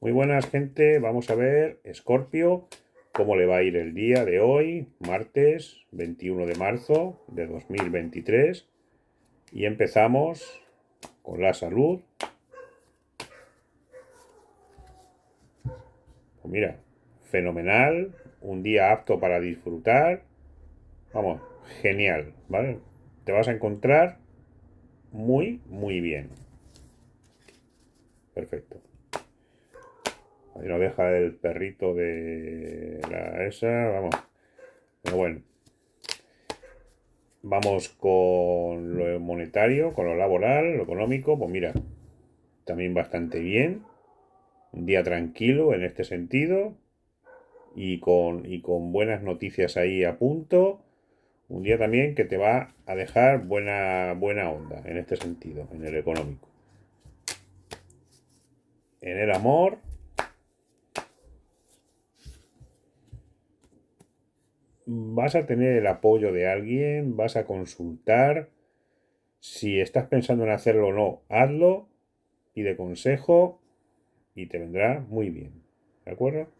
Muy buenas gente, vamos a ver Scorpio, cómo le va a ir el día de hoy, martes 21 de marzo de 2023. Y empezamos con la salud. Pues mira, fenomenal, un día apto para disfrutar. Vamos, genial, ¿vale? Te vas a encontrar muy, muy bien. Perfecto. No deja el perrito de la esa, vamos. Pero bueno. Vamos con lo monetario, con lo laboral, lo económico. Pues mira, también bastante bien. Un día tranquilo en este sentido. Y con, y con buenas noticias ahí a punto. Un día también que te va a dejar buena, buena onda en este sentido, en el económico. En el amor, vas a tener el apoyo de alguien, vas a consultar. Si estás pensando en hacerlo o no, hazlo, y de consejo y te vendrá muy bien. ¿De acuerdo?